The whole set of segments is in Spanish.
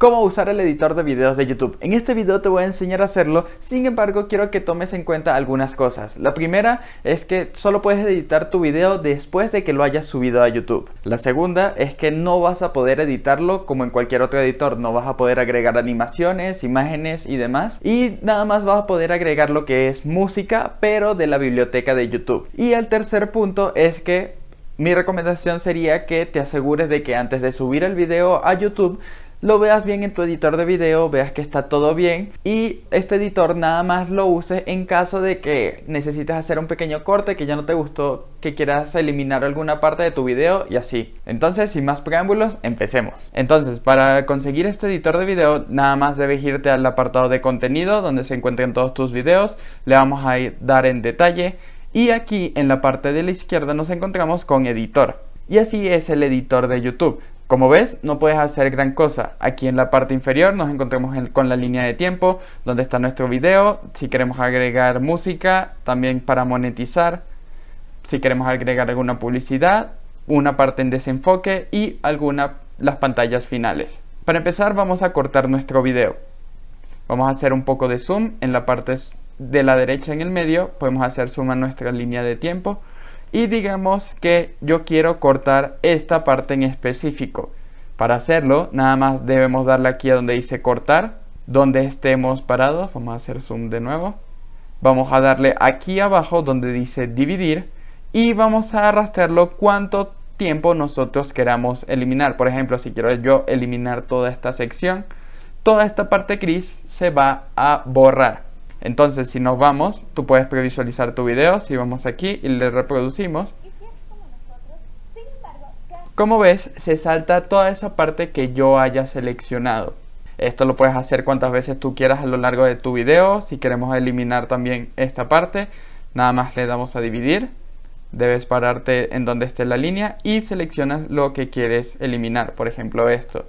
cómo usar el editor de videos de YouTube. En este video te voy a enseñar a hacerlo, sin embargo quiero que tomes en cuenta algunas cosas. La primera es que solo puedes editar tu video después de que lo hayas subido a YouTube. La segunda es que no vas a poder editarlo como en cualquier otro editor, no vas a poder agregar animaciones, imágenes y demás. Y nada más vas a poder agregar lo que es música, pero de la biblioteca de YouTube. Y el tercer punto es que mi recomendación sería que te asegures de que antes de subir el video a YouTube lo veas bien en tu editor de video, veas que está todo bien y este editor nada más lo uses en caso de que necesites hacer un pequeño corte que ya no te gustó, que quieras eliminar alguna parte de tu video y así. Entonces, sin más preámbulos, empecemos. Entonces, para conseguir este editor de video, nada más debes irte al apartado de contenido donde se encuentran todos tus videos, le vamos a dar en detalle y aquí en la parte de la izquierda nos encontramos con editor. Y así es el editor de YouTube. Como ves, no puedes hacer gran cosa. Aquí en la parte inferior nos encontramos con la línea de tiempo, donde está nuestro video, si queremos agregar música, también para monetizar, si queremos agregar alguna publicidad, una parte en desenfoque y algunas las pantallas finales. Para empezar vamos a cortar nuestro video. Vamos a hacer un poco de zoom en la parte de la derecha en el medio, podemos hacer zoom a nuestra línea de tiempo y digamos que yo quiero cortar esta parte en específico. Para hacerlo, nada más debemos darle aquí a donde dice cortar, donde estemos parados, vamos a hacer zoom de nuevo. Vamos a darle aquí abajo donde dice dividir y vamos a arrastrarlo cuánto tiempo nosotros queramos eliminar. Por ejemplo, si quiero yo eliminar toda esta sección, toda esta parte gris se va a borrar. Entonces, si nos vamos, tú puedes previsualizar tu video. Si vamos aquí y le reproducimos. Como ves, se salta toda esa parte que yo haya seleccionado. Esto lo puedes hacer cuantas veces tú quieras a lo largo de tu video. Si queremos eliminar también esta parte, nada más le damos a dividir. Debes pararte en donde esté la línea y seleccionas lo que quieres eliminar, por ejemplo esto.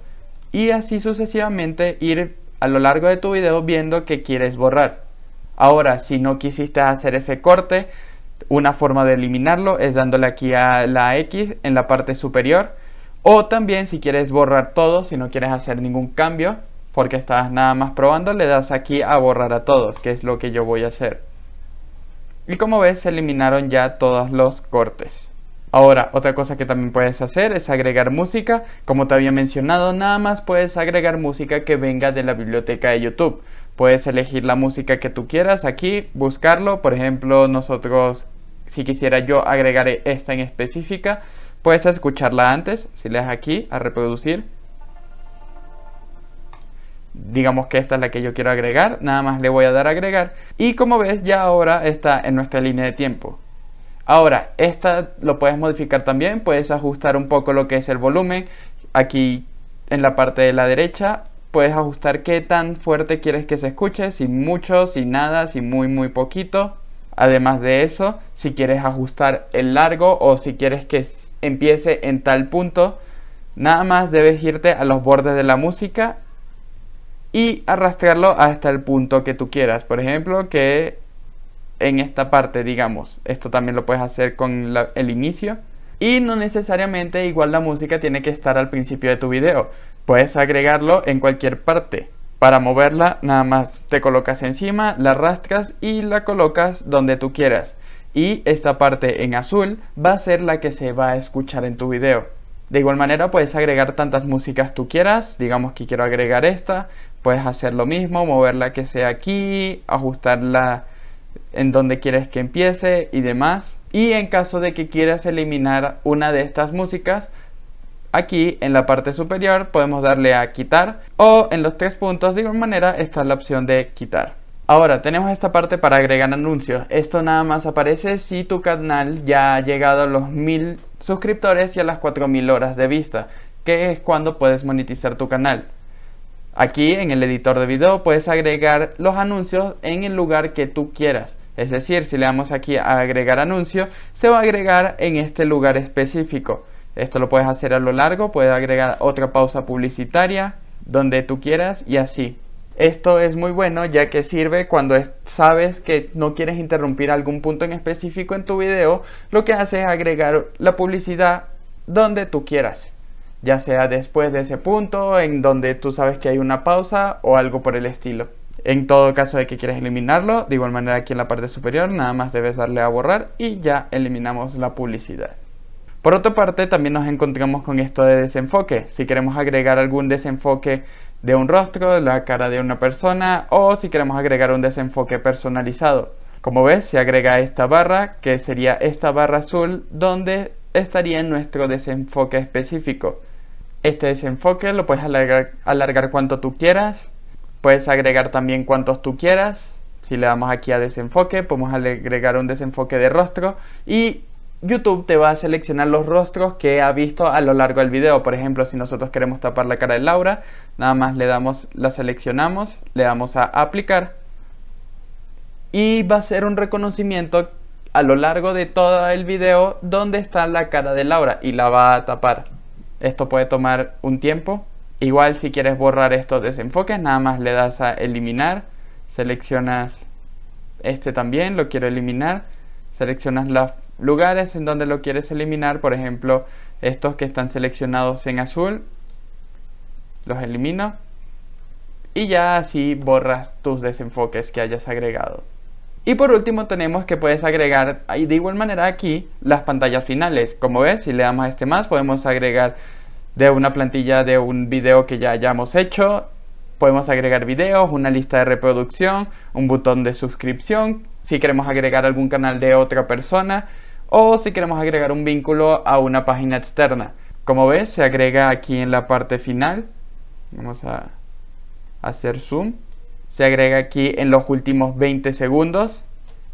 Y así sucesivamente ir a lo largo de tu video viendo que quieres borrar. Ahora, si no quisiste hacer ese corte, una forma de eliminarlo es dándole aquí a la X en la parte superior. O también si quieres borrar todo, si no quieres hacer ningún cambio, porque estás nada más probando, le das aquí a borrar a todos, que es lo que yo voy a hacer. Y como ves, se eliminaron ya todos los cortes. Ahora, otra cosa que también puedes hacer es agregar música. Como te había mencionado, nada más puedes agregar música que venga de la biblioteca de YouTube. Puedes elegir la música que tú quieras aquí, buscarlo. Por ejemplo, nosotros, si quisiera yo agregar esta en específica, puedes escucharla antes. Si le das aquí a reproducir, digamos que esta es la que yo quiero agregar, nada más le voy a dar a agregar y como ves ya ahora está en nuestra línea de tiempo. Ahora, esta lo puedes modificar también, puedes ajustar un poco lo que es el volumen aquí en la parte de la derecha puedes ajustar qué tan fuerte quieres que se escuche, si mucho, si nada, si muy, muy poquito. Además de eso, si quieres ajustar el largo o si quieres que empiece en tal punto, nada más debes irte a los bordes de la música y arrastrarlo hasta el punto que tú quieras. Por ejemplo, que en esta parte, digamos, esto también lo puedes hacer con el inicio. Y no necesariamente igual la música tiene que estar al principio de tu video. Puedes agregarlo en cualquier parte. Para moverla nada más te colocas encima, la arrastras y la colocas donde tú quieras. Y esta parte en azul va a ser la que se va a escuchar en tu video. De igual manera puedes agregar tantas músicas tú quieras, digamos que quiero agregar esta, puedes hacer lo mismo, moverla que sea aquí, ajustarla en donde quieres que empiece y demás. Y en caso de que quieras eliminar una de estas músicas, Aquí en la parte superior podemos darle a quitar o en los tres puntos de igual manera está la opción de quitar. Ahora tenemos esta parte para agregar anuncios. Esto nada más aparece si tu canal ya ha llegado a los 1000 suscriptores y a las 4000 horas de vista, que es cuando puedes monetizar tu canal. Aquí en el editor de video puedes agregar los anuncios en el lugar que tú quieras. Es decir, si le damos aquí a agregar anuncio, se va a agregar en este lugar específico. Esto lo puedes hacer a lo largo, puedes agregar otra pausa publicitaria donde tú quieras y así. Esto es muy bueno ya que sirve cuando sabes que no quieres interrumpir algún punto en específico en tu video, lo que hace es agregar la publicidad donde tú quieras, ya sea después de ese punto en donde tú sabes que hay una pausa o algo por el estilo. En todo caso de que quieras eliminarlo, de igual manera aquí en la parte superior nada más debes darle a borrar y ya eliminamos la publicidad. Por otra parte, también nos encontramos con esto de desenfoque. Si queremos agregar algún desenfoque de un rostro, de la cara de una persona o si queremos agregar un desenfoque personalizado. Como ves, se agrega esta barra, que sería esta barra azul, donde estaría nuestro desenfoque específico. Este desenfoque lo puedes alargar, alargar cuanto tú quieras, puedes agregar también cuantos tú quieras. Si le damos aquí a desenfoque, podemos agregar un desenfoque de rostro y YouTube te va a seleccionar los rostros que ha visto a lo largo del video. Por ejemplo, si nosotros queremos tapar la cara de Laura, nada más le damos, la seleccionamos, le damos a aplicar y va a ser un reconocimiento a lo largo de todo el video donde está la cara de Laura y la va a tapar. Esto puede tomar un tiempo. Igual si quieres borrar estos desenfoques, nada más le das a eliminar, seleccionas este también, lo quiero eliminar, seleccionas la lugares en donde lo quieres eliminar, por ejemplo, estos que están seleccionados en azul, los elimino y ya así borras tus desenfoques que hayas agregado. Y por último tenemos que puedes agregar ah, de igual manera aquí las pantallas finales. Como ves, si le damos a este más podemos agregar de una plantilla de un video que ya hayamos hecho. Podemos agregar videos, una lista de reproducción, un botón de suscripción, si queremos agregar algún canal de otra persona o si queremos agregar un vínculo a una página externa. Como ves, se agrega aquí en la parte final. Vamos a hacer zoom. Se agrega aquí en los últimos 20 segundos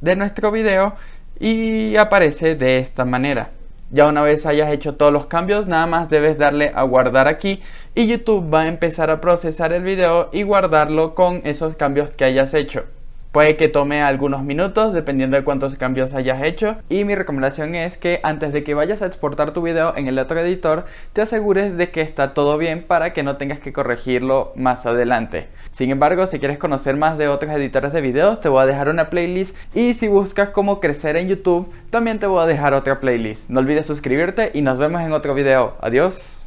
de nuestro video y aparece de esta manera. Ya una vez hayas hecho todos los cambios, nada más debes darle a guardar aquí y YouTube va a empezar a procesar el video y guardarlo con esos cambios que hayas hecho. Puede que tome algunos minutos dependiendo de cuántos cambios hayas hecho y mi recomendación es que antes de que vayas a exportar tu video en el otro editor te asegures de que está todo bien para que no tengas que corregirlo más adelante. Sin embargo, si quieres conocer más de otros editores de videos te voy a dejar una playlist y si buscas cómo crecer en YouTube también te voy a dejar otra playlist. No olvides suscribirte y nos vemos en otro video. Adiós.